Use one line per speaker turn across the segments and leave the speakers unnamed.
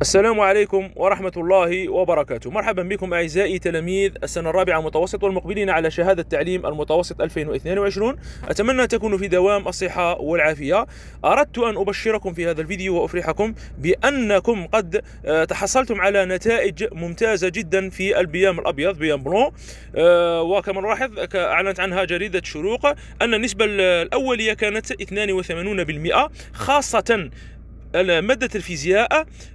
السلام عليكم ورحمة الله وبركاته مرحبا بكم أعزائي تلاميذ السنة الرابعة متوسط والمقبلين على شهادة تعليم المتوسط 2022 أتمنى تكونوا في دوام الصحة والعافية أردت أن أبشركم في هذا الفيديو وأفرحكم بأنكم قد آه، تحصلتم على نتائج ممتازة جدا في البيام الأبيض بيام برو آه، وكما نلاحظ أعلنت عنها جريدة شروق أن النسبة الأولية كانت 82% خاصة مادة الفيزياء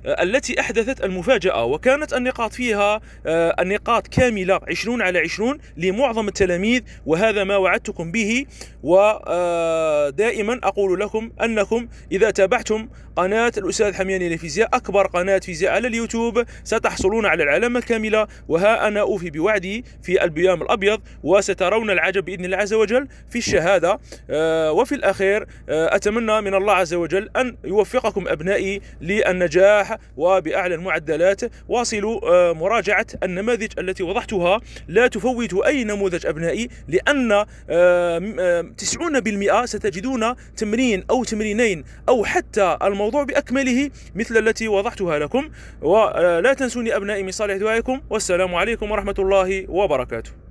آه، التي أحدثت المفاجأة وكانت النقاط فيها آه، النقاط كاملة 20 على 20 لمعظم التلاميذ وهذا ما وعدتكم به ودائما آه، أقول لكم أنكم إذا تابعتم قناة الأستاذ حمياني للفيزياء أكبر قناة فيزياء على اليوتيوب ستحصلون على العلامة الكاملة وها أنا أوفي بوعدي في البيام الأبيض وسترون العجب بإذن الله عز وجل في الشهادة وفي الأخير أتمنى من الله عز وجل أن يوفقكم أبنائي للنجاح وبأعلى المعدلات واصلوا آه، مراجعة النماذج التي وضحتها لا تفوتوا أي نموذج أبنائي لأن 90% آه، آه، ستجدون تمرين أو تمرينين أو حتى الموضوع بأكمله مثل التي وضحتها لكم ولا تنسوني أبنائي من صالح دعائكم والسلام عليكم ورحمة الله وبركاته